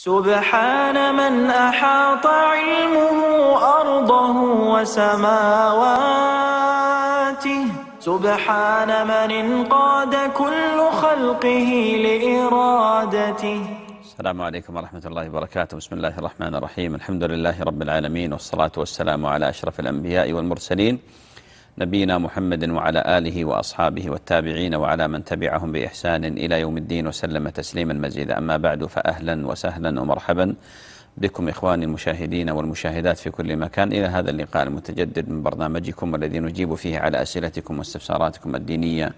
سبحان من أحاط علمه أرضه وسماواته سبحان من انقاد كل خلقه لإرادته السلام عليكم ورحمة الله وبركاته بسم الله الرحمن الرحيم الحمد لله رب العالمين والصلاة والسلام على أشرف الأنبياء والمرسلين نبينا محمد وعلى آله وأصحابه والتابعين وعلى من تبعهم بإحسان إلى يوم الدين وسلم تسليما مزيدا أما بعد فأهلا وسهلا ومرحبا بكم إخواني المشاهدين والمشاهدات في كل مكان إلى هذا اللقاء المتجدد من برنامجكم الذي نجيب فيه على أسئلتكم واستفساراتكم الدينية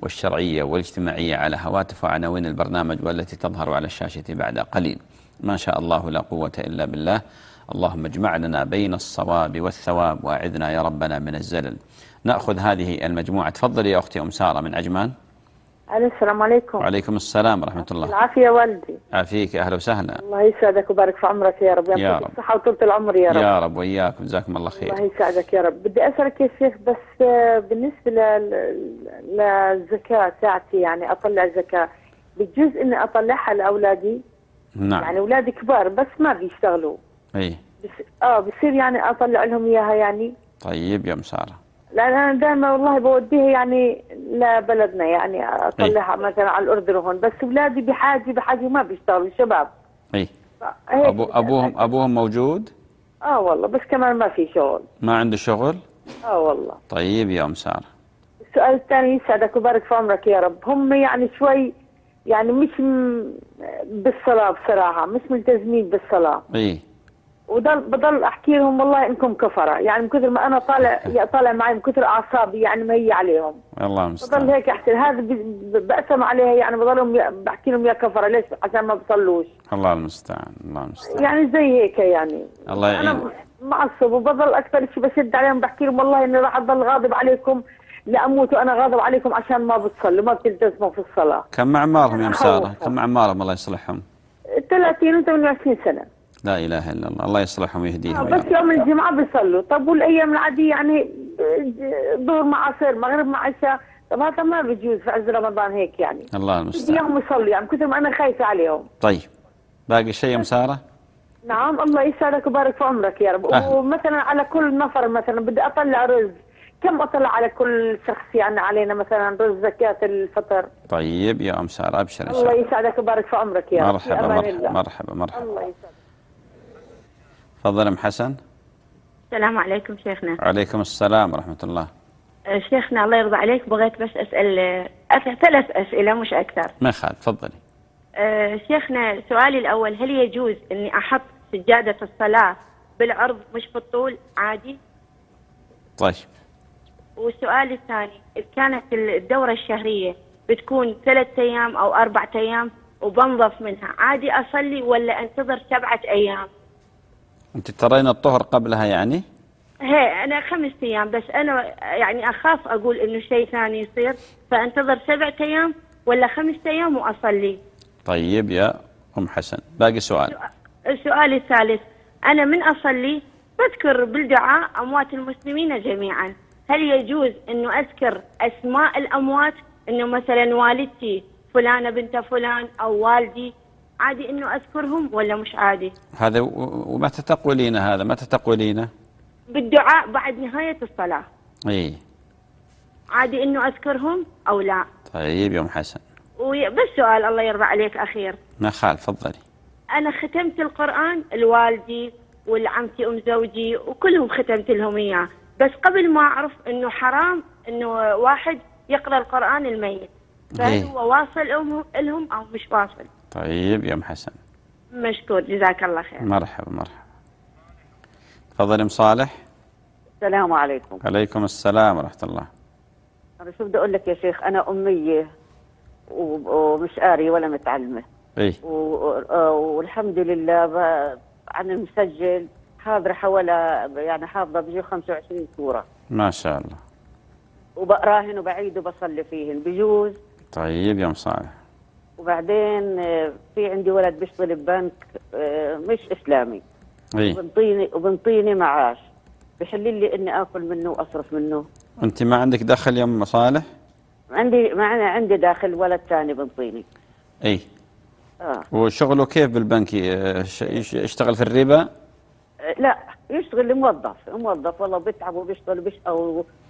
والشرعية والاجتماعية على هواتف وعناوين البرنامج والتي تظهر على الشاشة بعد قليل ما شاء الله لا قوة إلا بالله اللهم اجمع لنا بين الصواب والثواب وأعذنا يا ربنا من الزلل نأخذ هذه المجموعة تفضلي يا أختي أم سارة من عجمان السلام عليكم وعليكم السلام ورحمة الله العافية والدي عافيك أهلا وسهلا الله يسعدك ويبارك في عمرك يا رب يا, رب الصحة وطولة العمر يا رب يا رب وإياك جزاكم الله خير الله يسعدك يا رب بدي أسألك يا شيخ بس آه، بالنسبة للزكاة تاعتي يعني أطلع زكاة بجوز إني أطلعها لأولادي نعم يعني أولادي كبار بس ما بيشتغلوا اي بس... اه بصير يعني اطلع لهم اياها يعني طيب يا ام ساره لان انا دائما والله بوديها يعني لبلدنا يعني اطلعها أي. مثلا على الاردن وهون بس اولادي بحاجه بحاجه ما بيشتغلوا شباب اي ابو ابوهم يعني. ابوهم موجود؟ اه والله بس كمان ما في شغل ما عنده شغل؟ اه والله طيب يا ام ساره السؤال الثاني يسعدك ويبارك في عمرك يا رب هم يعني شوي يعني مش بالصلاه بصراحه مش ملتزمين بالصلاه اي وضل بضل احكي لهم والله انكم كفره يعني من كثر ما انا طالع طالع معي من كثر اعصابي يعني ما هي عليهم الله المستعان بضل هيك احكي هذا بقسم عليها يعني بضلهم بحكي لهم يا كفره ليش عشان ما بصلوش الله المستعان الله المستعان يعني زي هيك يعني الله يعين انا معصب وبضل اكثر شيء بشد عليهم بحكي لهم والله اني راح اضل غاضب عليكم لاموت وانا غاضب عليكم عشان ما بتصلوا ما بتلتزموا في الصلاه كم اعمارهم يا ساره؟ كم اعمارهم الله يصلحهم؟ 30 و 28 سنه لا إله إلا الله الله يصلحهم ويهديهم آه بس يوم الجمعة بيصلوا طب والأيام العادية يعني ظهر مع عصر مغرب مع عشاء طب هذا ما بيجوز في عز رمضان هيك يعني الله المستعان بدي اياهم يصلوا يعني كثر ما انا خايفه عليهم طيب باقي شيء ام ساره؟ نعم الله يسعدك ويبارك في عمرك يا رب أه. ومثلا على كل نفر مثلا بدي اطلع رز كم اطلع على كل شخص يعني علينا مثلا رز زكاه الفطر طيب يا ام ساره ابشر ان شاء الله الله يسعدك ويبارك في عمرك يا رب مرحبا مرحبا, مرحبا مرحبا الله يسعدك تفضل ام حسن السلام عليكم شيخنا عليكم السلام ورحمه الله أه، شيخنا الله يرضى عليك بغيت بس أه، اسال ثلاث اسئله مش اكثر ما يخالف تفضلي أه، شيخنا سؤالي الاول هل يجوز اني احط سجاده الصلاه بالعرض مش بالطول عادي؟ طيب والسؤال الثاني اذا كانت الدورة الشهرية بتكون ثلاث أيام أو أربعة أيام وبنظف منها عادي أصلي ولا أنتظر سبعة أيام أنت ترين الطهر قبلها يعني؟ هي أنا خمس أيام بس أنا يعني أخاف أقول إنه شيء ثاني يصير فأنتظر سبعة أيام ولا خمسة أيام وأصلي طيب يا أم حسن باقي سؤال السؤال الثالث أنا من أصلي بذكر بالدعاء أموات المسلمين جميعا هل يجوز أنه أذكر أسماء الأموات أنه مثلا والدتي فلانة بنت فلان أو والدي عادي انه اذكرهم ولا مش عادي هذا ومتى تقولين هذا متى تقولينه بالدعاء بعد نهاية الصلاة اي عادي انه اذكرهم او لا طيب يا ام حسن وبس سؤال الله يرضى عليك اخير ما خال تفضلي انا ختمت القرآن لوالدي ولعمتي ام زوجي وكلهم ختمت لهم اياه بس قبل ما اعرف انه حرام انه واحد يقرا القرآن الميت فهل هو واصل لهم او مش واصل طيب يا ام حسن مشكور جزاك الله خير مرحبا مرحبا تفضل ام صالح السلام عليكم عليكم السلام ورحمه الله شو بدي اقول لك يا شيخ انا اميه ومش قاري ولا متعلمه اي والحمد لله انا مسجل حاضره حوالي يعني حافظه بيجي 25 سوره ما شاء الله وبقراهن وبعيد وبصلي فيهن بجوز طيب يا ام صالح وبعدين آه، في عندي ولد بيشتغل ببنك آه، مش اسلامي اي وبنطيني وبنطيني معاش بحل لي اني اكل منه واصرف منه انت ما عندك دخل يا ام مصالح؟ عندي معنا عندي داخل ولد ثاني بنطيني اي اه وشغله كيف بالبنك؟ آه، يشتغل في الربا؟ لا يشتغل موظف موظف والله بيتعب وبيشتغل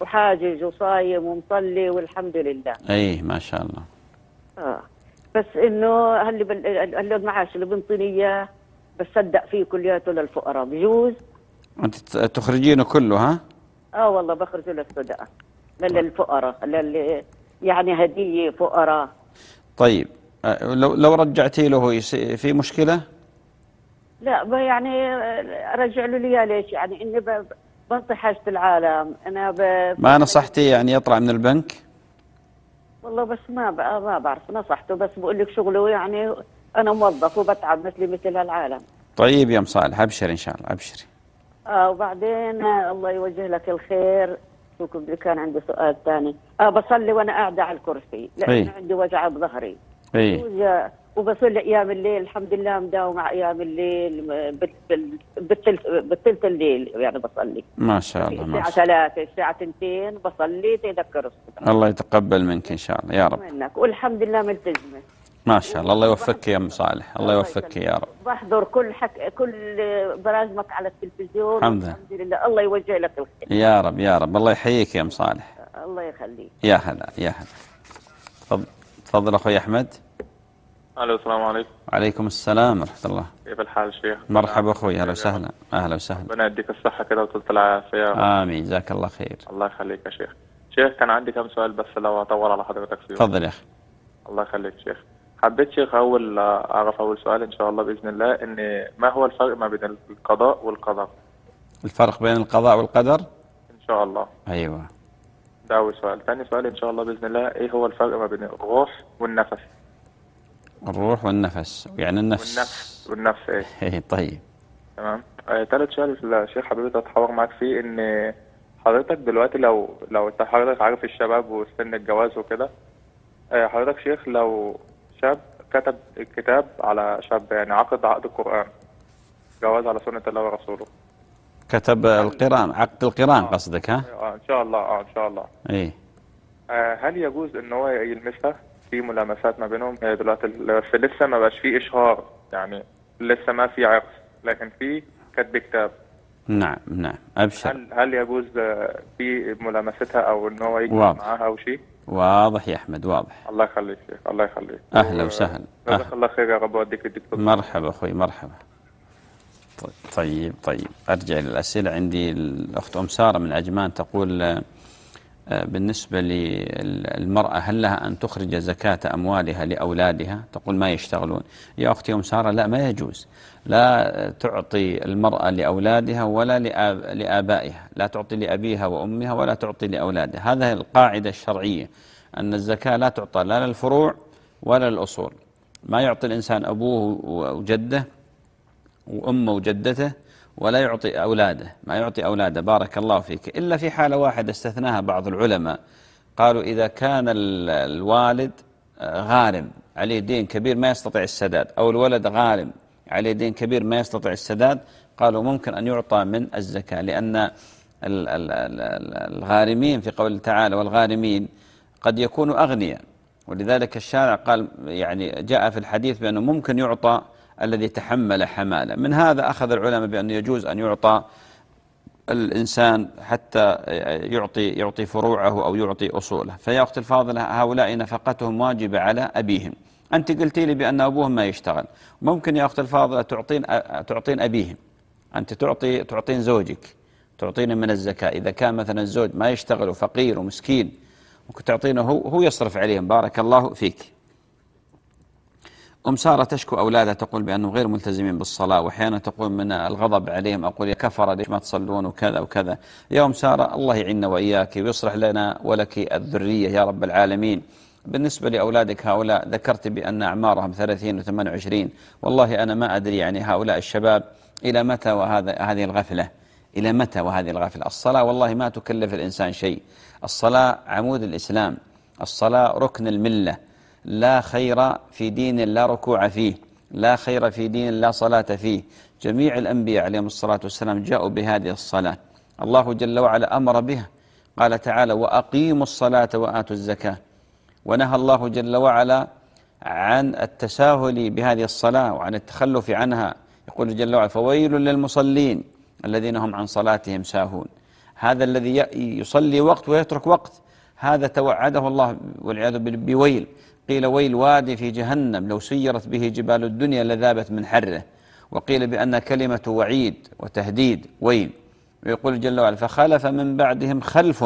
وحاجز وصايم ومصلي والحمد لله اي ما شاء الله اه بس انه هاللي بل... هل المعاش اللي بنطيني اياه بصدق فيه كلياته للفقراء بجوز انت تخرجينه كله ها؟ اه والله بخرجه للصدقه للفقراء لل... يعني هديه فقراء طيب آه، لو لو رجعتي له في مشكله؟ لا يعني رجع له لي ليش يعني اني بنطي حاجه العالم انا ب... ما نصحتي يعني يطلع من البنك؟ والله بس ما ما بعرف نصحته بس بقول لك شغله يعني انا موظف وبتعب مثلي مثل هالعالم طيب يا ام صالح ابشري ان شاء الله ابشري اه وبعدين الله يوجه لك الخير كان عندي سؤال ثاني اه بصلي وانا قاعده على الكرسي لان عندي وجع بظهري اي وبصير لايام الليل الحمد لله مداومه ايام الليل بالثلث بالثلث الليل يعني بصلي ما شاء الله ما شاء الله الساعه ثلاثة الساعه اثنتين بصلي تذكر الصبح الله يتقبل منك ان شاء الله يا رب منك والحمد لله ملتزمه ما شاء الله الله يوفقك يا ام صالح الله يوفقك يا رب بحضر كل حك... كل برامجك على التلفزيون الحمد, الحمد لله الله يوجه لك الخير يا رب يا رب الله يحييك يا ام صالح الله يخليك يا هلا يا هلا تفضل اخوي احمد الو السلام عليكم وعليكم السلام ورحمه الله كيف الحال شيخ مرحبا اخوي اهلا وسهلا اهلا وسهلا ربنا يديك الصحه كده وطولة العافيه امين جزاك الله خير الله يخليك يا شيخ شيخ كان عندي كم سؤال بس لو اطول على حضرتك فيه تفضل يا اخي الله يخليك شيخ حبيت شيخ اول اعرف اول سؤال ان شاء الله باذن الله ان ما هو الفرق ما بين القضاء والقدر الفرق بين القضاء والقدر ان شاء الله ايوه ده اول سؤال ثاني سؤال ان شاء الله باذن الله ايه هو الفرق ما بين الروح والنفس الروح والنفس يعني النفس والنفس والنفس ايه, إيه طيب تمام ثالث آه، سؤال الشيخ حبيبي اتحاور معاك فيه ان حضرتك دلوقتي لو لو انت حضرتك عارف الشباب وسن الجواز وكده آه، حضرتك شيخ لو شاب كتب الكتاب على شاب يعني عقد عقد القرآن جواز على سنة الله ورسوله كتب القران عقد القران آه. قصدك ها؟ آه،, اه ان شاء الله اه ان شاء الله ايه آه هل يجوز ان هو يلمسها؟ في ملامسات ما بينهم آه، دلوقتي بس لسه ما بقاش في اشهار يعني لسه ما في عقد لكن في كتب كتاب نعم نعم ابشر هل هل يجوز آه، في ملامستها او ان هو يجي معاها او شيء؟ واضح يا احمد واضح الله يخليك الله يخليك اهلا وسهلا آه، جزاك الله خير يا رب وديك الدكتور مرحبا اخوي مرحبا طيب طيب, طيب. ارجع للاسئله عندي الاخت ام ساره من عجمان تقول آه، بالنسبة للمرأة هل لها أن تخرج زكاة أموالها لأولادها تقول ما يشتغلون يا أختي أم سارة لا ما يجوز لا تعطي المرأة لأولادها ولا لآب لآبائها لا تعطي لأبيها وأمها ولا تعطي لأولادها هذا القاعدة الشرعية أن الزكاة لا تعطى لا للفروع ولا للأصول ما يعطي الإنسان أبوه وجده وأمه وجدته ولا يعطي أولاده ما يعطي أولاده بارك الله فيك إلا في حالة واحدة استثناها بعض العلماء قالوا إذا كان الوالد آه، غارم عليه دين كبير ما يستطيع السداد أو الولد غارم عليه دين كبير ما يستطيع السداد قالوا ممكن أن يعطى من الزكاة لأن الغارمين في قول تعالى والغارمين قد يكونوا أغنياء ولذلك الشارع قال يعني جاء في الحديث بأنه ممكن يعطى الذي تحمل حمالة من هذا أخذ العلماء بأن يجوز أن يعطى الإنسان حتى يعطي يعطي فروعه أو يعطي أصوله فيا أختي الفاضلة هؤلاء نفقتهم واجبة على أبيهم أنت قلتي لي بأن أبوهم ما يشتغل ممكن يا أختي الفاضلة تعطين تعطين أبيهم أنت تعطي تعطين زوجك تعطينه من الزكاة إذا كان مثلا الزوج ما يشتغل وفقير ومسكين ممكن تعطينه هو, هو يصرف عليهم بارك الله فيك أم سارة تشكو أولادها تقول بأنهم غير ملتزمين بالصلاة وأحيانا تقول من الغضب عليهم أقول يا كفر ليش ما تصلون وكذا وكذا يا أم سارة الله يعيننا وإياك ويصلح لنا ولك الذرية يا رب العالمين بالنسبة لأولادك هؤلاء ذكرت بأن أعمارهم 30 و 28 والله أنا ما أدري يعني هؤلاء الشباب إلى متى وهذا هذه الغفلة إلى متى وهذه الغفلة الصلاة والله ما تكلف الإنسان شيء الصلاة عمود الإسلام الصلاة ركن الملة لا خير في دين لا ركوع فيه لا خير في دين لا صلاة فيه جميع الأنبياء عليهم الصلاة والسلام جاءوا بهذه الصلاة الله جل وعلا أمر بها قال تعالى وأقيموا الصلاة وآتوا الزكاة ونهى الله جل وعلا عن التساهل بهذه الصلاة وعن التخلف عنها يقول جل وعلا فويل للمصلين الذين هم عن صلاتهم ساهون هذا الذي يصلي وقت ويترك وقت هذا توعده الله والعياذ بالله بويل قيل ويل واد في جهنم لو سيرت به جبال الدنيا لذابت من حره وقيل بأن كلمة وعيد وتهديد ويل ويقول جل وعلا فخلف من بعدهم خلف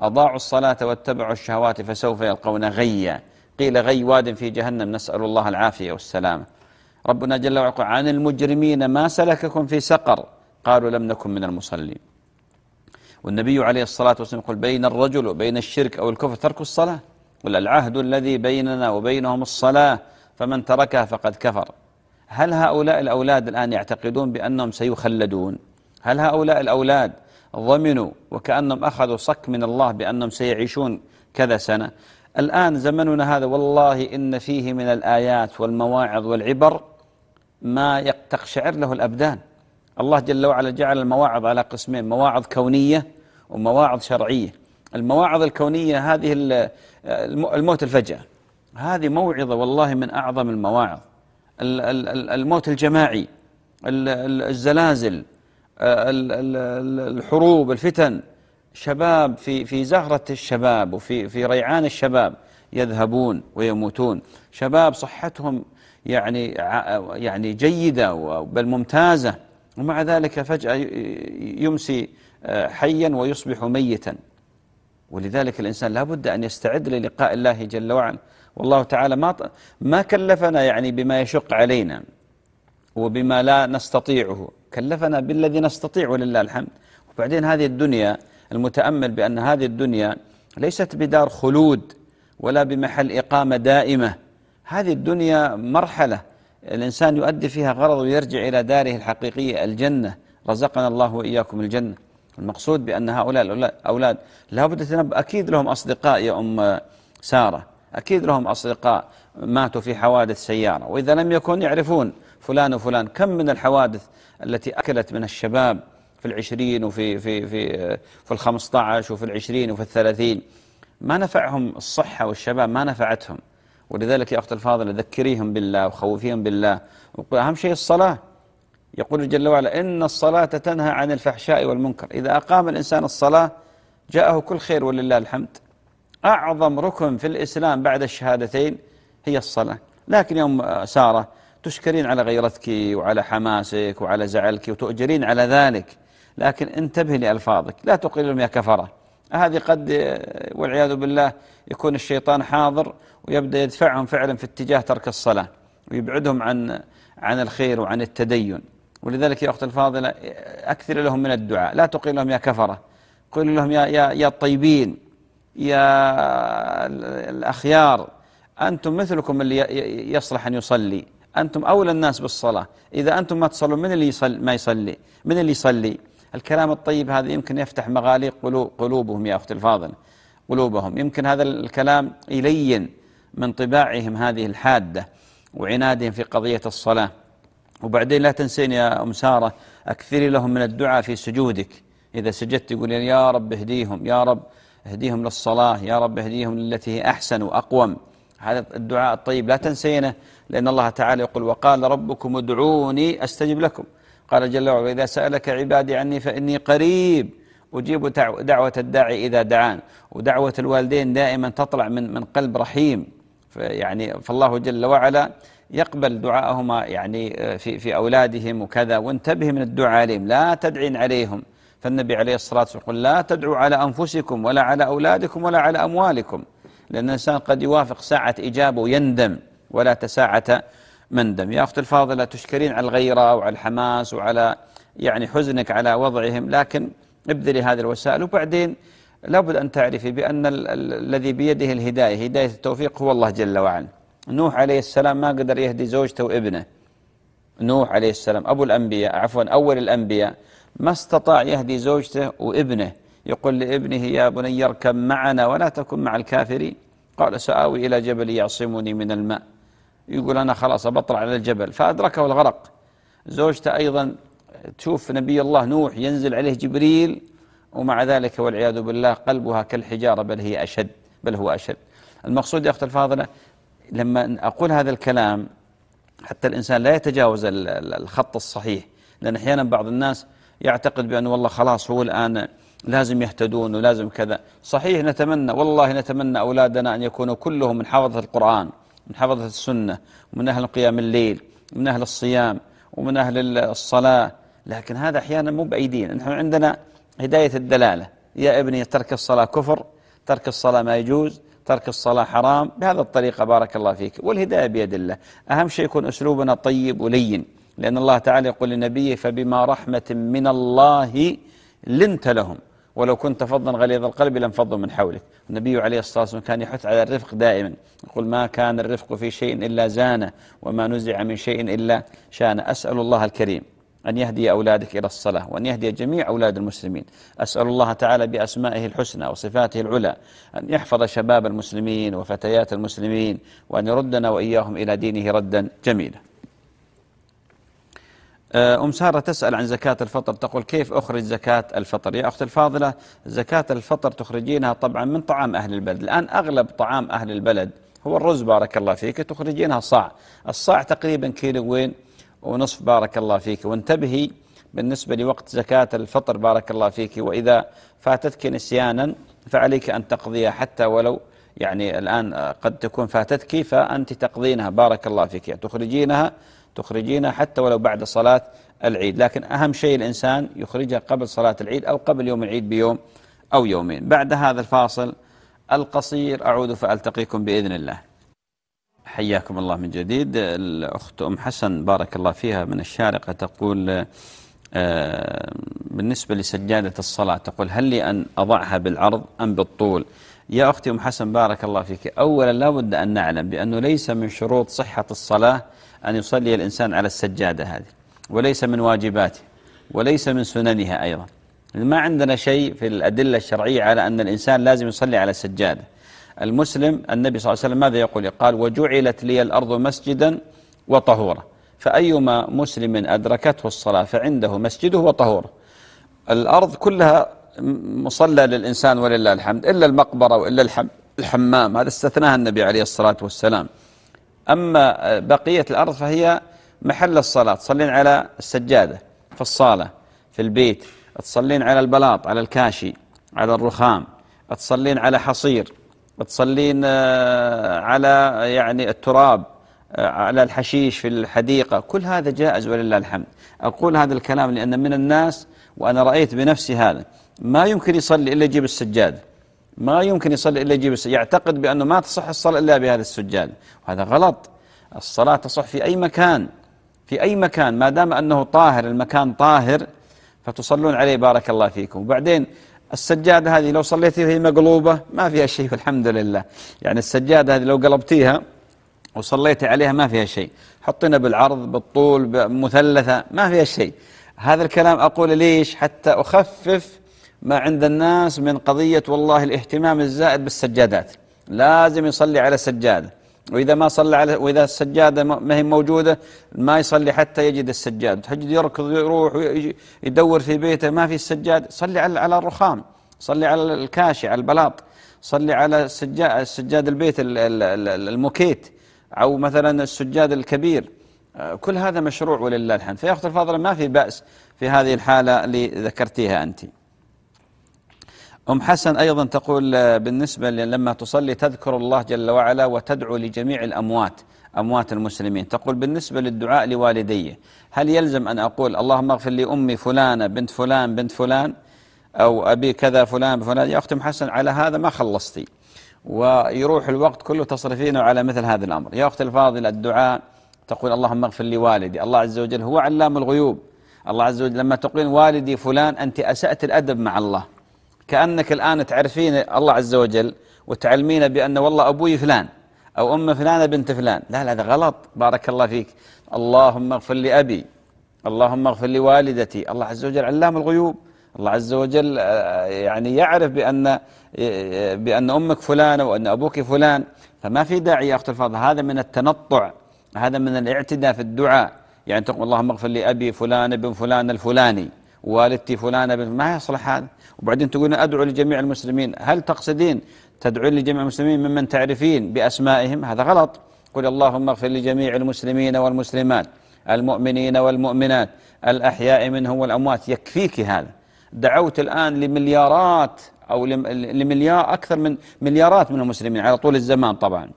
أضاعوا الصلاة واتبعوا الشهوات فسوف يلقون غيا قيل غي واد في جهنم نسأل الله العافية والسلامة ربنا جل وعلا عن المجرمين ما سلككم في سقر قالوا لم نكن من المصلين والنبي عليه الصلاة والسلام يقول بين الرجل وبين الشرك أو الكفر ترك الصلاة قل العهد الذي بيننا وبينهم الصلاة فمن تركها فقد كفر هل هؤلاء الأولاد الآن يعتقدون بأنهم سيخلدون هل هؤلاء الأولاد ضمنوا وكأنهم أخذوا صك من الله بأنهم سيعيشون كذا سنة الآن زمننا هذا والله إن فيه من الآيات والمواعظ والعبر ما تقشعر له الأبدان الله جل وعلا جعل المواعظ على قسمين مواعظ كونية ومواعظ شرعية المواعظ الكونية هذه الموت الفجأة هذه موعظة والله من أعظم المواعظ الموت الجماعي الزلازل آه، الحروب الفتن شباب في في زهرة الشباب وفي في ريعان الشباب يذهبون ويموتون شباب صحتهم يعني يعني جيدة بل ممتازة ومع ذلك فجأة يمسي آه، حيا ويصبح ميتا ولذلك الإنسان لا بد أن يستعد للقاء الله جل وعلا والله تعالى ما ما كلفنا يعني بما يشق علينا وبما لا نستطيعه كلفنا بالذي نستطيع ولله الحمد وبعدين هذه الدنيا المتأمل بأن هذه الدنيا ليست بدار خلود ولا بمحل إقامة دائمة هذه الدنيا مرحلة الإنسان يؤدي فيها غرضه ويرجع إلى داره الحقيقية الجنة رزقنا الله وإياكم الجنة المقصود بأن هؤلاء الأولاد لابد أن أكيد لهم أصدقاء يا أم سارة أكيد لهم أصدقاء ماتوا في حوادث سيارة وإذا لم يكن يعرفون فلان وفلان كم من الحوادث التي أكلت من الشباب في العشرين وفي في في في الخمسة عشر وفي العشرين وفي الثلاثين ما نفعهم الصحة والشباب ما نفعتهم ولذلك يا أخت الفاضلة ذكريهم بالله وخوفيهم بالله وأهم شيء الصلاة يقول جل وعلا إن الصلاة تنهى عن الفحشاء والمنكر إذا أقام الإنسان الصلاة جاءه كل خير ولله الحمد أعظم ركن في الإسلام بعد الشهادتين هي الصلاة لكن يوم سارة تشكرين على غيرتك وعلى حماسك وعلى زعلك وتؤجرين على ذلك لكن انتبهي لألفاظك لا تقل لهم يا كفرة هذه قد والعياذ بالله يكون الشيطان حاضر ويبدأ يدفعهم فعلا في اتجاه ترك الصلاة ويبعدهم عن عن الخير وعن التدين ولذلك يا أخت الفاضلة أكثر لهم من الدعاء لا تقل لهم يا كفرة قل لهم يا, يا, يا الطيبين يا الأخيار أنتم مثلكم اللي يصلح أن يصلي أنتم أولى الناس بالصلاة إذا أنتم ما تصلون من اللي يصل ما يصلي من اللي يصلي الكلام الطيب هذا يمكن يفتح مغاليق قلوب قلوبهم يا أختي الفاضلة قلوبهم يمكن هذا الكلام يلين من طباعهم هذه الحادة وعنادهم في قضية الصلاة وبعدين لا تنسين يا أم سارة أكثري لهم من الدعاء في سجودك إذا سجدت تقولين يا رب اهديهم يا رب اهديهم للصلاة يا رب اهديهم للتي هي أحسن وأقوم هذا الدعاء الطيب لا تنسينه لأن الله تعالى يقول وقال ربكم ادعوني أستجب لكم قال جل وعلا إذا سألك عبادي عني فإني قريب أجيب دعوة الداعي إذا دعان ودعوة الوالدين دائما تطلع من من قلب رحيم يعني فالله جل وعلا يقبل دعاءهما يعني آه، في في أولادهم وكذا وانتبه من الدعاء عليهم لا تدعين عليهم فالنبي عليه الصلاة والسلام يقول لا تدعوا على أنفسكم ولا على أولادكم ولا على أموالكم لأن الإنسان قد يوافق ساعة إجابة ويندم ولا تساعة مندم يا أختي الفاضلة تشكرين على الغيرة وعلى الحماس وعلى يعني حزنك على وضعهم لكن ابذلي هذه الوسائل وبعدين لابد أن تعرفي بأن الذي بيده الهداية هداية التوفيق هو الله جل وعلا نوح عليه السلام ما قدر يهدي زوجته وابنه نوح عليه السلام أبو الأنبياء عفوا أول الأنبياء ما استطاع يهدي زوجته وابنه يقول لابنه يا بني اركب معنا ولا تكن مع الكافرين قال سآوي إلى جبل يعصمني من الماء يقول أنا خلاص بطلع على الجبل فأدركه الغرق زوجته أيضا تشوف نبي الله نوح ينزل عليه جبريل ومع ذلك والعياذ بالله قلبها كالحجارة بل هي أشد بل هو أشد المقصود يا أخت الفاضلة لما أقول هذا الكلام حتى الإنسان لا يتجاوز الخط الصحيح لأن أحيانا بعض الناس يعتقد بأنه والله خلاص هو الآن لازم يهتدون ولازم كذا صحيح نتمنى والله نتمنى أولادنا أن يكونوا كلهم من حفظة القرآن من حفظة السنة ومن أهل قيام الليل ومن أهل الصيام ومن أهل الصلاة لكن هذا أحيانا مو بأيدينا نحن عندنا هداية الدلالة يا ابني ترك الصلاة كفر ترك الصلاة ما يجوز ترك الصلاة حرام بهذا الطريقة بارك الله فيك والهداية بيد الله أهم شيء يكون أسلوبنا طيب ولين لأن الله تعالى يقول لنبيه فبما رحمة من الله لنت لهم ولو كنت فظا غليظ القلب لانفضوا من حولك النبي عليه الصلاة والسلام كان يحث على الرفق دائما يقول ما كان الرفق في شيء إلا زانه وما نزع من شيء إلا شانه أسأل الله الكريم أن يهدي أولادك إلى الصلاة وأن يهدي جميع أولاد المسلمين أسأل الله تعالى بأسمائه الحسنى وصفاته العلى أن يحفظ شباب المسلمين وفتيات المسلمين وأن يردنا وإياهم إلى دينه ردا جميلا آه، أم سارة تسأل عن زكاة الفطر تقول كيف أخرج زكاة الفطر يا أختي الفاضلة زكاة الفطر تخرجينها طبعا من طعام أهل البلد الآن أغلب طعام أهل البلد هو الرز بارك الله فيك تخرجينها صاع الصاع تقريبا كيلوين ونصف بارك الله فيك وانتبهي بالنسبة لوقت زكاة الفطر بارك الله فيك وإذا فاتتك نسيانا فعليك أن تقضيها حتى ولو يعني الآن قد تكون فاتتك فأنت تقضينها بارك الله فيك يعني تخرجينها تخرجينها حتى ولو بعد صلاة العيد لكن أهم شيء الإنسان يخرجها قبل صلاة العيد أو قبل يوم العيد بيوم أو يومين بعد هذا الفاصل القصير أعود فألتقيكم بإذن الله حياكم الله من جديد الأخت أم حسن بارك الله فيها من الشارقة تقول آه، بالنسبة لسجادة الصلاة تقول هل لي أن أضعها بالعرض أم بالطول يا أختي أم حسن بارك الله فيك أولا لا بد أن نعلم بأنه ليس من شروط صحة الصلاة أن يصلي الإنسان على السجادة هذه وليس من واجباته وليس من سننها أيضا ما عندنا شيء في الأدلة الشرعية على أن الإنسان لازم يصلي على السجادة المسلم النبي صلى الله عليه وسلم ماذا يقول قال وجعلت لي الأرض مسجدا وطهورا فأيما مسلم أدركته الصلاة فعنده مسجده وطهوره الأرض كلها مصلى للإنسان ولله الحمد إلا المقبرة وإلا الحمام هذا استثناها النبي عليه الصلاة والسلام أما بقية الأرض فهي محل الصلاة تصلين على السجادة في الصالة في البيت تصلين على البلاط على الكاشي على الرخام تصلين على حصير بتصلين آه، على يعني التراب آه، على الحشيش في الحديقة كل هذا جائز ولله الحمد أقول هذا الكلام لأن من الناس وأنا رأيت بنفسي هذا ما يمكن يصلي إلا يجيب السجاد ما يمكن يصلي إلا يجيب السجاد يعتقد بأنه ما تصح الصلاة إلا بهذا السجاد وهذا غلط الصلاة تصح في أي مكان في أي مكان ما دام أنه طاهر المكان طاهر فتصلون عليه بارك الله فيكم وبعدين السجادة هذه لو صليتي هي مقلوبة ما فيها شيء الحمد لله يعني السجادة هذه لو قلبتيها وصليتي عليها ما فيها شيء حطينا بالعرض بالطول مثلثة ما فيها شيء هذا الكلام أقول ليش حتى أخفف ما عند الناس من قضية والله الاهتمام الزائد بالسجادات لازم يصلي على سجادة وإذا ما صلى على وإذا السجادة ما هي موجودة ما يصلي حتى يجد السجاد تجد يركض يروح يدور في بيته ما في السجاد صلي على على الرخام صلي على الكاشي على البلاط صلي على السجاد السجاد البيت الموكيت أو مثلا السجاد الكبير آه، كل هذا مشروع ولله الحمد فيا أخت الفاضلة ما في بأس في هذه الحالة اللي ذكرتيها أنتِ أم حسن أيضا تقول آه، بالنسبة لما تصلي تذكر الله جل وعلا وتدعو لجميع الأموات أموات المسلمين تقول بالنسبة للدعاء لوالدي هل يلزم أن أقول اللهم اغفر لي أمي فلانة بنت فلان بنت فلان أو أبي كذا فلان فلان يا أختي أم حسن على هذا ما خلصتي ويروح الوقت كله تصرفينه على مثل هذا الأمر يا أختي الفاضلة الدعاء تقول اللهم اغفر لي والدي الله عز وجل هو علام الغيوب الله عز وجل لما تقول والدي فلان أنت أسأت الأدب مع الله كأنك الآن تعرفين الله عز وجل وتعلمين بأن والله أبوي فلان أو أم فلانة بنت فلان لا لا هذا غلط بارك الله فيك اللهم اغفر لأبي اللهم اغفر لوالدتي الله عز وجل علام الغيوب الله عز وجل آه، يعني يعرف بأن آه، بأن أمك فلانة وأن أبوك فلان فما في داعي يا أخت الفاضل هذا من التنطع هذا من الاعتداء في الدعاء يعني تقول اللهم اغفر لأبي فلان ابن فلان الفلاني والدتي فلانة بنت ما يصلح هذا وبعدين تقولين أدعو لجميع المسلمين هل تقصدين تدعين لجميع المسلمين ممن تعرفين بأسمائهم هذا غلط قل اللهم اغفر لجميع المسلمين والمسلمات المؤمنين والمؤمنات الأحياء منهم والأموات يكفيك هذا دعوت الآن لمليارات أو لمليار أكثر من مليارات من المسلمين على طول الزمان طبعا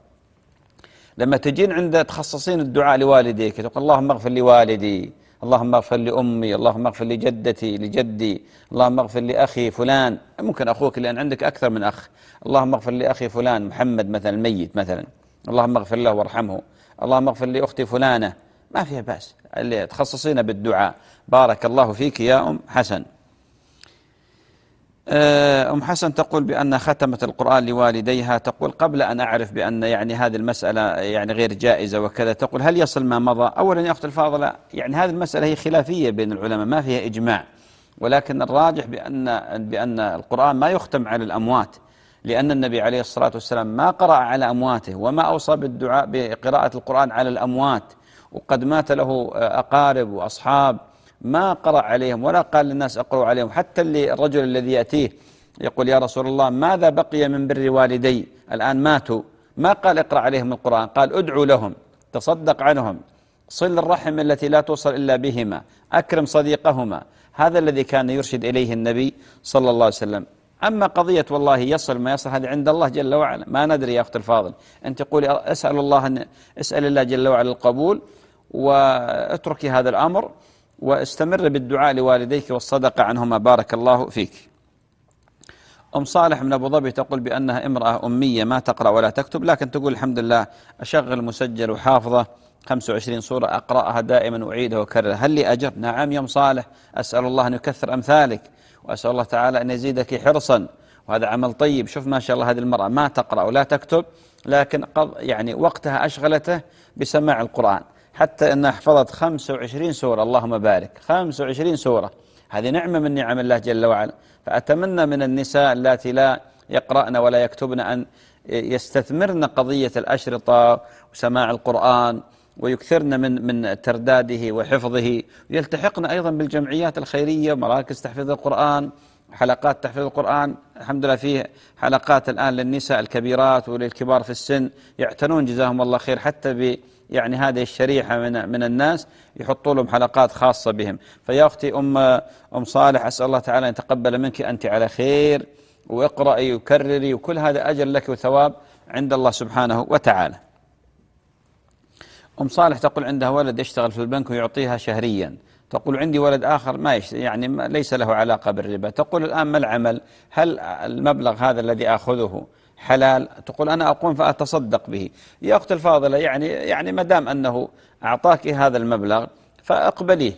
لما تجين عند تخصصين الدعاء لوالديك تقول اللهم اغفر لوالدي اللهم اغفر لأمي اللهم اغفر لجدتي لجدي اللهم اغفر لأخي فلان ممكن أخوك لأن عندك أكثر من أخ اللهم اغفر لأخي فلان محمد مثلا الميت مثلا اللهم اغفر له وارحمه اللهم اغفر لأختي فلانة ما فيها بأس اللي تخصصينا بالدعاء بارك الله فيك يا أم حسن آه، أم حسن تقول بأن ختمت القرآن لوالديها تقول قبل أن أعرف بأن يعني هذه المسألة يعني غير جائزة وكذا تقول هل يصل ما مضى أولا يا أخت الفاضلة يعني هذه المسألة هي خلافية بين العلماء ما فيها إجماع ولكن الراجح بأن, بأن القرآن ما يختم على الأموات لأن النبي عليه الصلاة والسلام ما قرأ على أمواته وما أوصى بالدعاء بقراءة القرآن على الأموات وقد مات له آه، أقارب وأصحاب ما قرأ عليهم ولا قال للناس اقروا عليهم حتى اللي الرجل الذي يأتيه يقول يا رسول الله ماذا بقي من بر والدي الآن ماتوا ما قال اقرأ عليهم القرآن قال ادعوا لهم تصدق عنهم صل الرحم التي لا توصل إلا بهما أكرم صديقهما هذا الذي كان يرشد إليه النبي صلى الله عليه وسلم أما قضية والله يصل ما يصل هذه عند الله جل وعلا ما ندري يا أخت الفاضل أنت تقولي أسأل الله أن أسأل الله جل وعلا القبول واتركي هذا الأمر واستمر بالدعاء لوالديك والصدقة عنهما بارك الله فيك أم صالح من أبو ظبي تقول بأنها امرأة أمية ما تقرأ ولا تكتب لكن تقول الحمد لله أشغل مسجل وحافظة 25 صورة أقرأها دائما أعيدها وأكررها هل لي أجر؟ نعم يا أم صالح أسأل الله أن يكثر أمثالك وأسأل الله تعالى أن يزيدك حرصا وهذا عمل طيب شوف ما شاء الله هذه المرأة ما تقرأ ولا تكتب لكن قض يعني وقتها أشغلته بسماع القرآن حتى أنها حفظت 25 سورة اللهم بارك 25 سورة هذه نعمة من نعم الله جل وعلا فأتمنى من النساء اللاتي لا يقرأن ولا يكتبن أن يستثمرن قضية الأشرطة وسماع القرآن ويكثرن من من ترداده وحفظه يلتحقن أيضا بالجمعيات الخيرية مراكز تحفيظ القرآن حلقات تحفيظ القرآن الحمد لله فيه حلقات الآن للنساء الكبيرات وللكبار في السن يعتنون جزاهم الله خير حتى ب يعني هذه الشريحة من, من الناس يحطوا لهم حلقات خاصة بهم فيا أختي أم, أم صالح أسأل الله تعالى أن يتقبل منك أنت على خير واقرأي وكرري وكل هذا أجر لك وثواب عند الله سبحانه وتعالى أم صالح تقول عندها ولد يشتغل في البنك ويعطيها شهريا تقول عندي ولد آخر ما يشت... يعني ليس له علاقة بالربا تقول الآن ما العمل هل المبلغ هذا الذي آخذه حلال تقول أنا أقوم فأتصدق به يا أخت الفاضلة يعني يعني ما دام أنه أعطاك هذا المبلغ فأقبليه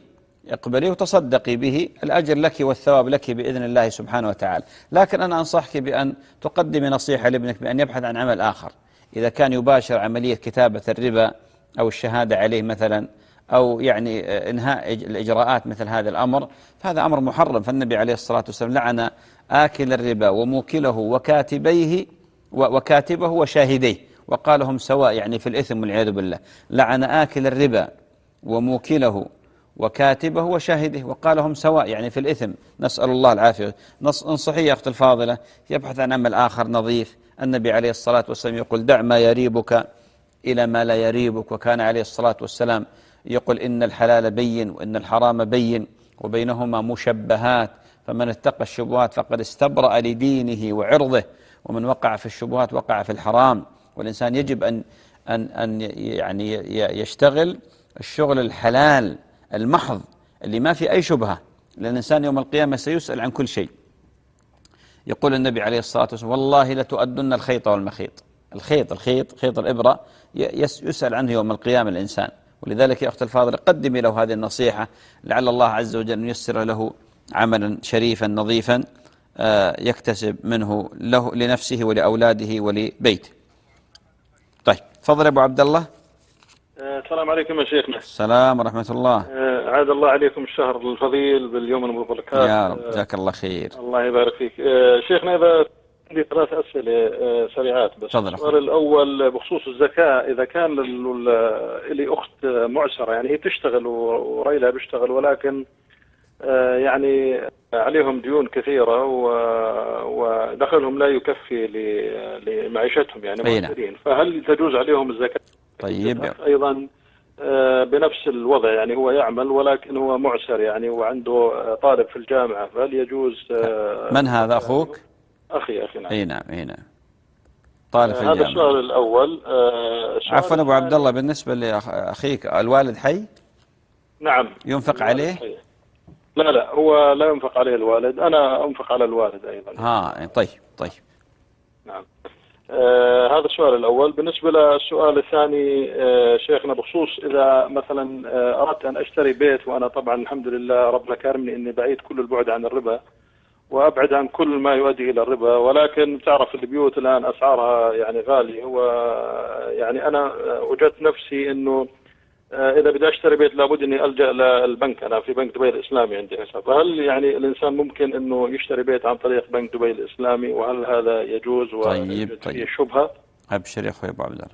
اقبليه وتصدقي به الأجر لك والثواب لك بإذن الله سبحانه وتعالى لكن أنا أنصحك بأن تقدمي نصيحة لابنك بأن يبحث عن عمل آخر إذا كان يباشر عملية كتابة الربا أو الشهادة عليه مثلا أو يعني إنهاء الإجراءات مثل هذا الأمر فهذا أمر محرم فالنبي عليه الصلاة والسلام لعن آكل الربا وموكله وكاتبيه وكاتبه وشاهديه وقالهم سواء يعني في الإثم والعياذ بالله لعن آكل الربا وموكله وكاتبه وشاهده وقالهم سواء يعني في الإثم نسأل الله العافية انصحي يا أخت الفاضلة يبحث عن عمل آخر نظيف النبي عليه الصلاة والسلام يقول دع ما يريبك إلى ما لا يريبك وكان عليه الصلاة والسلام يقول إن الحلال بين وإن الحرام بين وبينهما مشبهات فمن اتقى الشبهات فقد استبرأ لدينه وعرضه ومن وقع في الشبهات وقع في الحرام والإنسان يجب أن أن أن يعني يشتغل الشغل الحلال المحض اللي ما في أي شبهة لأن الإنسان يوم القيامة سيسأل عن كل شيء يقول النبي عليه الصلاة والسلام والله لتؤدن الخيط والمخيط الخيط الخيط خيط الإبرة يسأل عنه يوم القيامة الإنسان ولذلك يا أخت الفاضلة قدمي له هذه النصيحة لعل الله عز وجل ييسر له عملا شريفا نظيفا آه، يكتسب منه له لنفسه ولأولاده ولبيته طيب فضل أبو عبد الله آه، السلام عليكم يا شيخنا السلام ورحمة الله آه، عاد الله عليكم الشهر الفضيل باليوم المبارك يا رب جزاك الله خير الله يبارك فيك شيخنا إذا عندي ثلاث أسئلة سريعات بس تفضل السؤال الأول بخصوص الزكاة إذا كان لي أخت معسرة يعني هي بتشتغل وريلها بيشتغل ولكن آه، يعني عليهم ديون كثيرة ودخلهم لا يكفي لمعيشتهم يعني مؤثرين نعم. فهل تجوز عليهم الزكاة؟ طيب أيضا آه، بنفس الوضع يعني هو يعمل ولكن هو معسر يعني وعنده طالب في الجامعة فهل يجوز آه، من هذا أخوك؟ أخي أخي نعم أي نعم أي نعم طالب في الجامعة هذا السؤال الأول عفوا أبو عبد الله بالنسبة لأخيك الوالد حي؟ نعم ينفق عليه؟ حي. لا لا هو لا ينفق عليه الوالد أنا أنفق على الوالد أيضا ها إيه، طيب طيب نعم آه هذا السؤال الأول بالنسبة للسؤال الثاني آه شيخنا بخصوص إذا مثلا آه أردت أن أشتري بيت وأنا طبعا الحمد لله ربنا كرمني أني بعيد كل البعد عن الربا وأبعد عن كل ما يؤدي إلى الربا ولكن تعرف البيوت الآن أسعارها يعني غالية ويعني أنا وجدت نفسي أنه آه، اذا بدي اشتري بيت لابد اني الجا للبنك انا في بنك دبي الاسلامي عندي حساب فهل يعني الانسان ممكن انه يشتري بيت عن طريق بنك دبي الاسلامي وهل هذا يجوز طيب طيب شبهه ابشر يا اخوي ابو عبد الله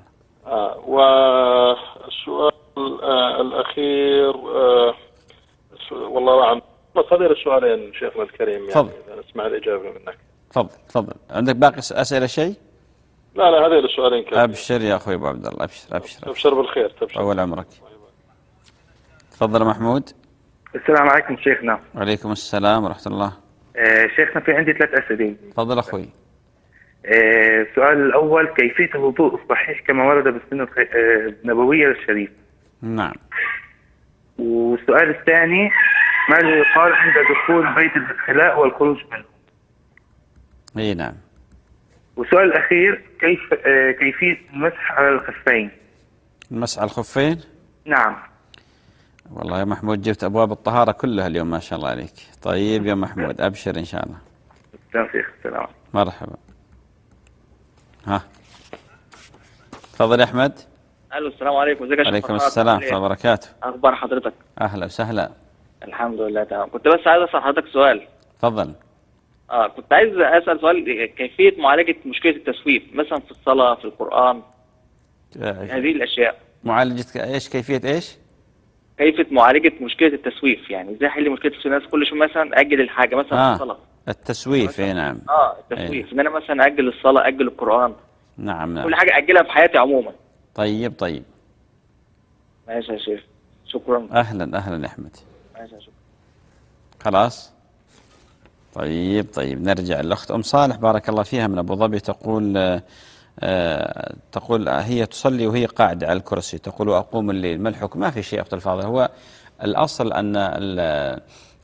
آه والسؤال آه الاخير آه والله اعلم صدر السؤالين شيخنا الكريم يعني فضل. نسمع الاجابه منك تفضل تفضل عندك باقي اسئله شيء؟ لا لا هذه السؤالين كذا ابشر يا اخوي ابو عبد الله ابشر ابشر ابشر, أبشر بالخير تبشر اول عمرك تفضل محمود السلام عليكم شيخنا وعليكم السلام ورحمة الله آه، شيخنا في عندي ثلاث أسئلة تفضل أخوي آه، السؤال الأول كيفية الوضوء الصحيح كما ورد بالسنة آه، النبوية للشريف نعم والسؤال الثاني ما يقال عند دخول بيت الخلاء والخروج منه اي نعم والسؤال الأخير كيف كيفية المسح على الخفين المسح على الخفين نعم والله يا محمود جبت أبواب الطهارة كلها اليوم ما شاء الله عليك طيب يا محمود أبشر إن شاء الله التوفيق السلام مرحبا ها تفضل يا أحمد ألو السلام عليكم ازيك يا عليكم السلام ورحمة الله وبركاته أخبار حضرتك أهلا وسهلا الحمد لله تمام كنت بس عايز أسأل حضرتك سؤال تفضل اه كنت عايز أسأل سؤال كيفية معالجة مشكلة التسويف مثلا في الصلاة في القرآن آه، هذه الأشياء معالجة ايش كيفية ايش؟ كيف معالجه مشكله التسويف يعني ازاي احل مشكله التسويف الناس كل شويه مثلا اجل الحاجه مثلا آه. الصلاه التسويف اي نعم اه التسويف إيه. ان انا مثلا اجل الصلاه اجل القران نعم نعم كل حاجه اجلها في حياتي عموما طيب طيب ماشي يا شيخ شكرا اهلا اهلا يا احمد ماشي يا خلاص طيب طيب نرجع للاخت ام صالح بارك الله فيها من ابو ظبي تقول آه، آه، تقول آه، هي تصلي وهي قاعدة على الكرسي تقول أقوم الليل ما الحكم ما في شيء أفضل فاضل هو الأصل أن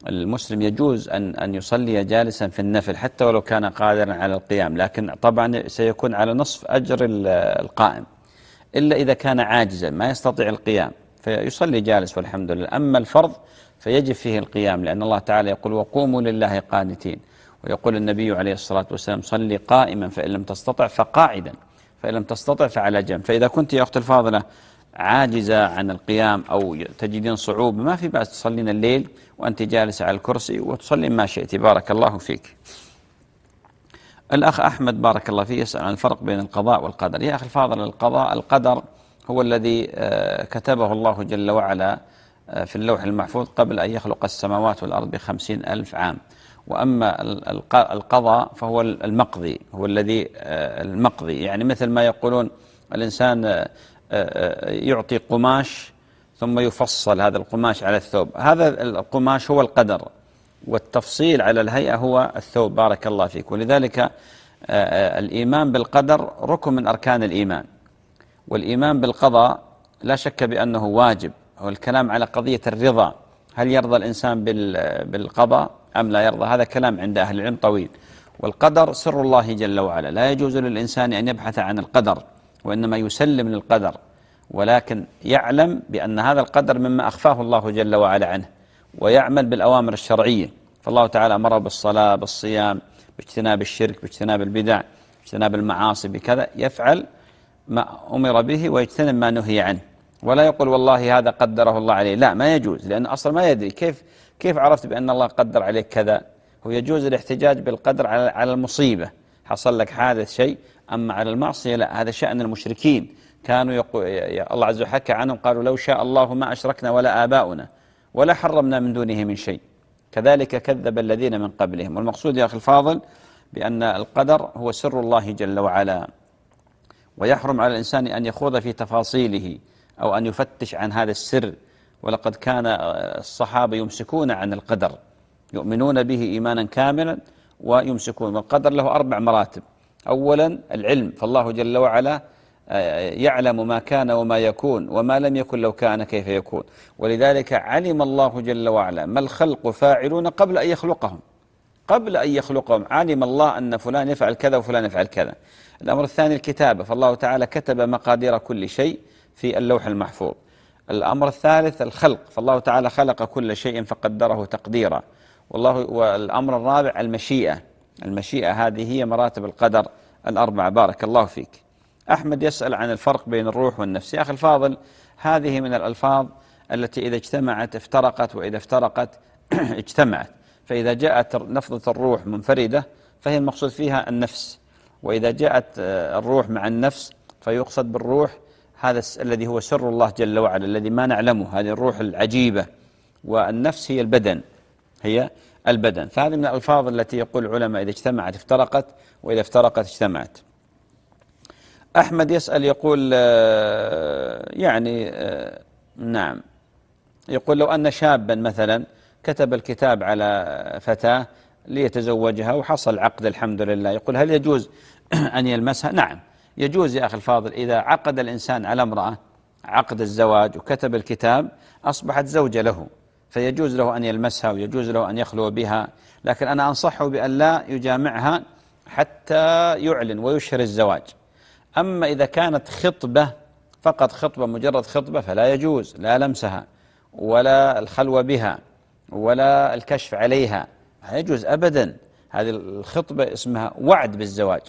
المسلم يجوز أن أن يصلي جالسا في النفل حتى ولو كان قادرا على القيام لكن طبعا سيكون على نصف أجر القائم إلا إذا كان عاجزا ما يستطيع القيام فيصلي جالس والحمد لله أما الفرض فيجب فيه القيام لأن الله تعالى يقول وقوموا لله قانتين ويقول النبي عليه الصلاة والسلام صلي قائما فإن لم تستطع فقاعدا فإن لم تستطع فعلى جنب فإذا كنت يا أخت الفاضلة عاجزة عن القيام أو تجدين صعوبة ما في بأس تصلين الليل وأنت جالسة على الكرسي وتصلي ما شئت بارك الله فيك الأخ أحمد بارك الله فيه يسأل عن الفرق بين القضاء والقدر يا أخي الفاضل القضاء القدر هو الذي آه، كتبه الله جل وعلا آه، في اللوح المحفوظ قبل أن يخلق السماوات والأرض بخمسين ألف عام وأما القضاء فهو المقضي هو الذي آه، المقضي يعني مثل ما يقولون الإنسان آه، آه، يعطي قماش ثم يفصل هذا القماش على الثوب هذا القماش هو القدر والتفصيل على الهيئة هو الثوب بارك الله فيك ولذلك الإيمان بالقدر ركن من أركان الإيمان والإيمان بالقضاء لا شك بأنه واجب هو الكلام على قضية الرضا هل يرضى الإنسان بالقضاء أم لا يرضى هذا كلام عند أهل العلم طويل والقدر سر الله جل وعلا لا يجوز للإنسان أن يبحث عن القدر وإنما يسلم للقدر ولكن يعلم بأن هذا القدر مما أخفاه الله جل وعلا عنه ويعمل بالأوامر الشرعية فالله تعالى أمره بالصلاة بالصيام باجتناب الشرك باجتناب البدع باجتناب المعاصي بكذا يفعل ما أمر به ويجتنب ما نهي عنه ولا يقول والله هذا قدره الله عليه لا ما يجوز لأن أصلا ما يدري كيف كيف عرفت بأن الله قدر عليك كذا هو يجوز الاحتجاج بالقدر على على المصيبة حصل لك حادث شيء أما على المعصية لا هذا شأن المشركين كانوا يقول الله عز وجل حكى عنهم قالوا لو شاء الله ما أشركنا ولا آباؤنا ولا حرمنا من دونه من شيء كذلك كذب الذين من قبلهم والمقصود يا أخي الفاضل بأن القدر هو سر الله جل وعلا ويحرم على الإنسان أن يخوض في تفاصيله أو أن يفتش عن هذا السر ولقد كان الصحابة يمسكون عن القدر يؤمنون به إيمانا كاملا ويمسكون والقدر له أربع مراتب أولا العلم فالله جل وعلا آه، يعلم ما كان وما يكون وما لم يكن لو كان كيف يكون ولذلك علم الله جل وعلا ما الخلق فاعلون قبل أن يخلقهم قبل أن يخلقهم علم الله أن فلان يفعل كذا وفلان يفعل كذا الأمر الثاني الكتابة فالله تعالى كتب مقادير كل شيء في اللوح المحفوظ الأمر الثالث الخلق فالله تعالى خلق كل شيء فقدره تقديرا والله والأمر الرابع المشيئة المشيئة هذه هي مراتب القدر الأربعة بارك الله فيك أحمد يسأل عن الفرق بين الروح والنفس يا أخي الفاضل هذه من الألفاظ التي إذا اجتمعت افترقت وإذا افترقت اجتمعت فإذا جاءت لفظة الروح منفردة فهي المقصود فيها النفس وإذا جاءت آه، الروح مع النفس فيقصد بالروح هذا الذي هو سر الله جل وعلا الذي ما نعلمه هذه الروح العجيبة والنفس هي البدن هي البدن فهذه من الألفاظ التي يقول العلماء إذا اجتمعت افترقت وإذا افترقت اجتمعت أحمد يسأل يقول آه، يعني آه، نعم يقول لو أن شابا مثلا كتب الكتاب على فتاة ليتزوجها وحصل عقد الحمد لله يقول هل يجوز أن يلمسها نعم يجوز يا أخي الفاضل إذا عقد الإنسان على امرأة عقد الزواج وكتب الكتاب أصبحت زوجة له فيجوز له أن يلمسها ويجوز له أن يخلو بها لكن أنا أنصحه بأن لا يجامعها حتى يعلن ويشهر الزواج أما إذا كانت خطبة فقط خطبة مجرد خطبة فلا يجوز لا لمسها ولا الخلوة بها ولا الكشف عليها لا يجوز أبدا هذه الخطبة اسمها وعد بالزواج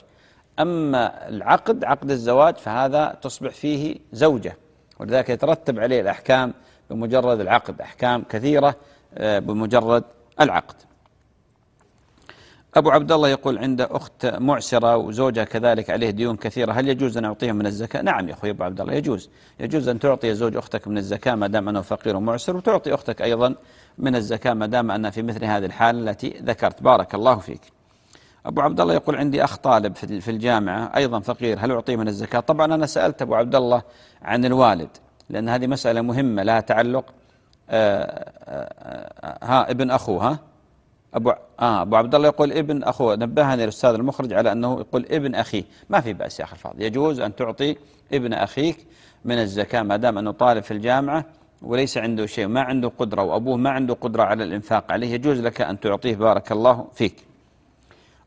أما العقد عقد الزواج فهذا تصبح فيه زوجة ولذلك يترتب عليه الأحكام بمجرد العقد أحكام كثيرة آه، بمجرد العقد أبو عبد الله يقول عنده أخت معسرة وزوجها كذلك عليه ديون كثيرة هل يجوز أن أعطيهم من الزكاة؟ نعم يا أخوي أبو عبد الله يجوز يجوز أن تعطي زوج أختك من الزكاة ما دام أنه فقير ومعسر وتعطي أختك أيضا من الزكاة ما دام أنها في مثل هذه الحالة التي ذكرت بارك الله فيك أبو عبد الله يقول عندي أخ طالب في الجامعة أيضا فقير هل أعطيه من الزكاة طبعا أنا سألت أبو عبد الله عن الوالد لأن هذه مسألة مهمة لها تعلق آه، آه، آه، ها ابن أخوه ها أبو آه أبو عبد الله يقول ابن أخوه نبهني الأستاذ المخرج على أنه يقول ابن أخيه ما في بأس يا أخي الفاضل يجوز أن تعطي ابن أخيك من الزكاة ما دام أنه طالب في الجامعة وليس عنده شيء ما عنده قدرة وأبوه ما عنده قدرة على الإنفاق عليه يجوز لك أن تعطيه بارك الله فيك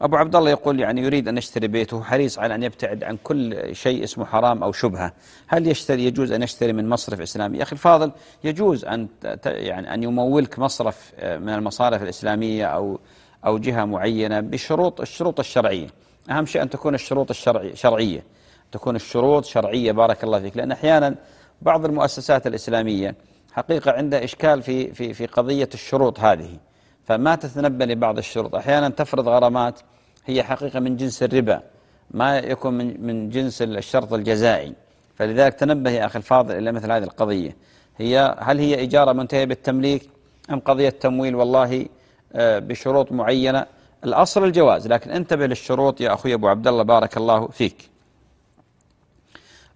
أبو عبد الله يقول يعني يريد أن يشتري بيته حريص على أن يبتعد عن كل شيء اسمه حرام أو شبهة هل يشتري يجوز أن يشتري من مصرف إسلامي يا أخي الفاضل يجوز أن يعني أن يمولك مصرف آه، من المصارف الإسلامية أو أو جهة معينة بشروط الشروط الشرعية أهم شيء أن تكون الشروط الشرعية شرعية تكون الشروط شرعية بارك الله فيك لأن أحيانا بعض المؤسسات الإسلامية حقيقة عندها إشكال في في في قضية الشروط هذه فما تتنبأ لبعض الشروط أحيانا تفرض غرامات هي حقيقة من جنس الربا ما يكون من, من جنس الشرط الجزائي فلذلك تنبه يا أخي الفاضل إلى مثل هذه القضية هي هل هي إجارة منتهية بالتمليك أم قضية تمويل والله آه، بشروط معينة الأصل الجواز لكن انتبه للشروط يا أخوي أبو عبد الله بارك الله فيك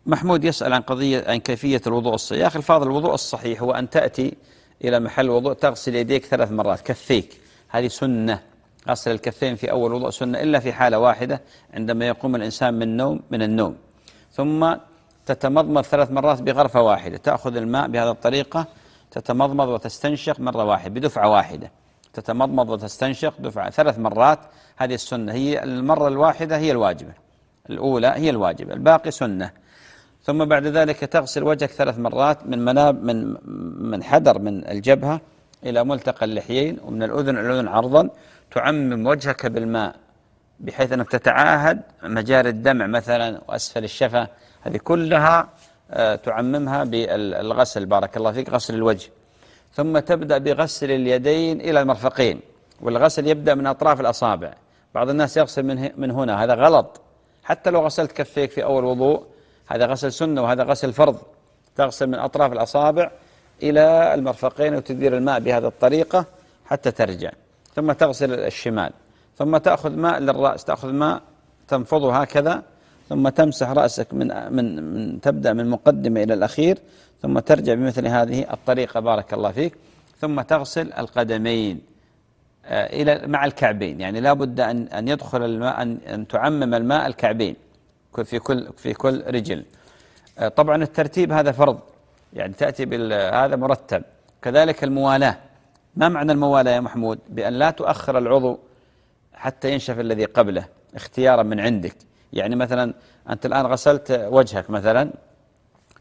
محمود يسأل عن قضية عن كيفية الوضوء الصحيح يا أخي الفاضل الوضوء الصحيح هو أن تأتي إلى محل وضوء تغسل يديك ثلاث مرات كفيك هذه سنة غسل الكفين في أول وضوء سنة إلا في حالة واحدة عندما يقوم الإنسان من النوم من النوم ثم تتمضمض ثلاث مرات بغرفة واحدة تأخذ الماء بهذه الطريقة تتمضمض وتستنشق مرة واحدة بدفعة واحدة تتمضمض وتستنشق دفعة ثلاث مرات هذه السنة هي المرة الواحدة هي الواجبة الأولى هي الواجبة الباقي سنة ثم بعد ذلك تغسل وجهك ثلاث مرات من مناب من من حدر من الجبهة إلى ملتقى اللحيين ومن الأذن إلى الأذن عرضا تعمم وجهك بالماء بحيث أنك تتعاهد مجاري الدمع مثلا وأسفل الشفة هذه كلها آه، تعممها بالغسل بارك الله فيك غسل الوجه ثم تبدأ بغسل اليدين إلى المرفقين والغسل يبدأ من أطراف الأصابع بعض الناس يغسل من, من هنا هذا غلط حتى لو غسلت كفيك في أول وضوء هذا غسل سنة وهذا غسل فرض تغسل من أطراف الأصابع إلى المرفقين وتدير الماء بهذه الطريقة حتى ترجع ثم تغسل الشمال ثم تأخذ ماء للرأس تأخذ ماء تنفضه هكذا ثم تمسح رأسك من, من, من تبدأ من مقدمة إلى الأخير ثم ترجع بمثل هذه الطريقة بارك الله فيك ثم تغسل القدمين آه، إلى مع الكعبين يعني لا بد أن أن يدخل الماء أن, أن تعمم الماء الكعبين في كل في كل رجل آه، طبعا الترتيب هذا فرض يعني تأتي بهذا مرتب كذلك الموالاة ما معنى الموالاة يا محمود بأن لا تؤخر العضو حتى ينشف الذي قبله اختيارا من عندك يعني مثلا أنت الآن غسلت وجهك مثلا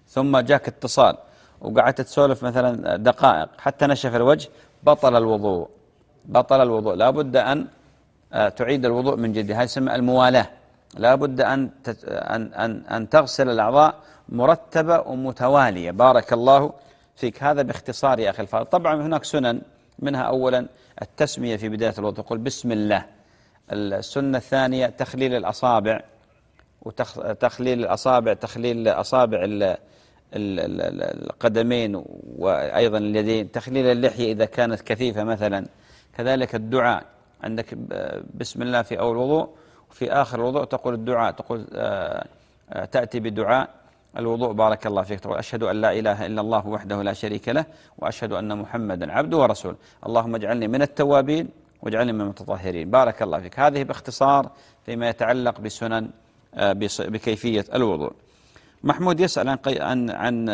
ثم جاك اتصال وقعدت تسولف مثلا دقائق حتى نشف الوجه بطل الوضوء بطل الوضوء لابد أن آه، تعيد الوضوء من جديد هذا يسمى الموالاة لا بد أن, أن, أن, أن تغسل الأعضاء مرتبة ومتوالية بارك الله فيك هذا باختصار يا أخي الفاضل طبعا هناك سنن منها أولا التسمية في بداية الوضوء تقول بسم الله السنة الثانية تخليل الأصابع وتخليل الأصابع تخليل أصابع القدمين وأيضا اليدين تخليل اللحية إذا كانت كثيفة مثلا كذلك الدعاء عندك بسم الله في أول وضوء في آخر الوضوء تقول الدعاء تقول آه، آه، تأتي بدعاء الوضوء بارك الله فيك تقول أشهد أن لا إله إلا الله وحده لا شريك له وأشهد أن محمدا عبده ورسوله اللهم اجعلني من التوابين واجعلني من المتطهرين بارك الله فيك هذه باختصار فيما يتعلق بسنن آه، بكيفية الوضوء محمود يسأل عن, عن, عن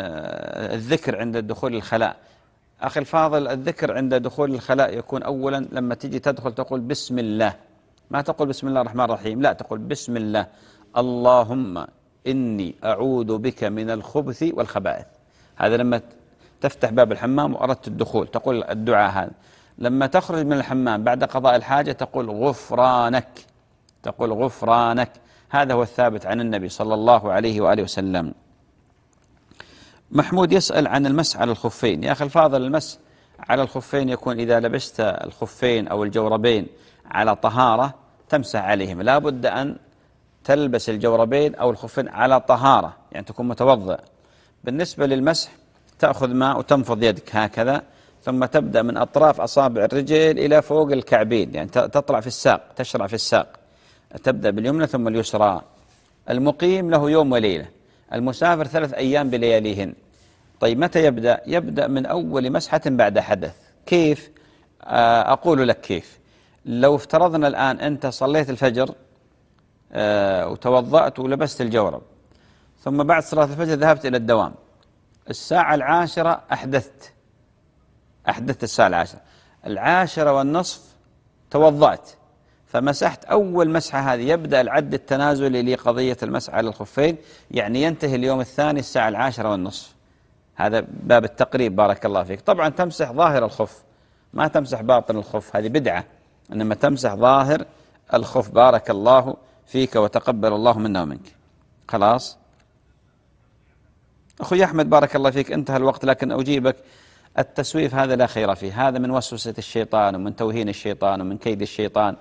الذكر عند دخول الخلاء أخي الفاضل الذكر عند دخول الخلاء يكون أولا لما تجي تدخل تقول بسم الله ما تقول بسم الله الرحمن الرحيم لا تقول بسم الله اللهم إني أعوذ بك من الخبث والخبائث هذا لما تفتح باب الحمام وأردت الدخول تقول الدعاء هذا لما تخرج من الحمام بعد قضاء الحاجة تقول غفرانك تقول غفرانك هذا هو الثابت عن النبي صلى الله عليه وآله وسلم محمود يسأل عن المس على الخفين يا أخي الفاضل المس على الخفين يكون إذا لبست الخفين أو الجوربين على طهارة تمسح عليهم لا بد أن تلبس الجوربين أو الخفين على طهارة يعني تكون متوضئ بالنسبة للمسح تأخذ ماء وتنفض يدك هكذا ثم تبدأ من أطراف أصابع الرجل إلى فوق الكعبين يعني تطلع في الساق تشرع في الساق تبدأ باليمنى ثم اليسرى المقيم له يوم وليلة المسافر ثلاث أيام بلياليهن طيب متى يبدأ؟ يبدأ من أول مسحة بعد حدث كيف؟ آه، أقول لك كيف لو افترضنا الآن أنت صليت الفجر آه وتوضأت ولبست الجورب ثم بعد صلاة الفجر ذهبت إلى الدوام الساعة العاشرة أحدثت أحدثت الساعة العاشرة العاشرة والنصف توضأت فمسحت أول مسحة هذه يبدأ العد التنازلي لقضية المسح على الخفين يعني ينتهي اليوم الثاني الساعة العاشرة والنصف هذا باب التقريب بارك الله فيك طبعا تمسح ظاهر الخف ما تمسح باطن الخف هذه بدعة إنما تمسح ظاهر الخف بارك الله فيك وتقبل الله منا ومنك خلاص أخوي أحمد بارك الله فيك انتهى الوقت لكن أجيبك التسويف هذا لا خير فيه هذا من وسوسة الشيطان ومن توهين الشيطان ومن كيد الشيطان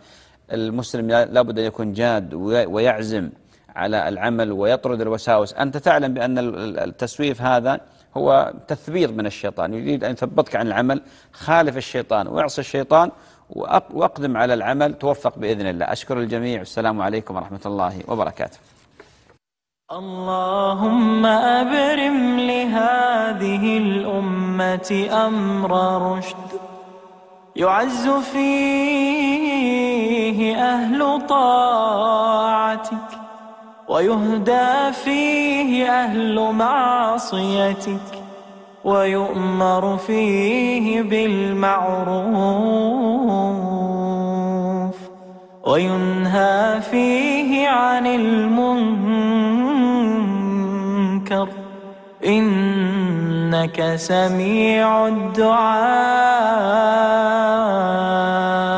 المسلم لابد أن يكون جاد ويعزم على العمل ويطرد الوساوس أنت تعلم بأن التسويف هذا هو تثبيط من الشيطان يريد أن يثبطك عن العمل خالف الشيطان واعصي الشيطان وأقدم على العمل توفق بإذن الله أشكر الجميع والسلام عليكم ورحمة الله وبركاته اللهم أبرم لهذه الأمة أمر رشد يعز فيه أهل طاعتك ويهدى فيه أهل معصيتك ويؤمر فيه بالمعروف وينهى فيه عن المنكر إنك سميع الدعاء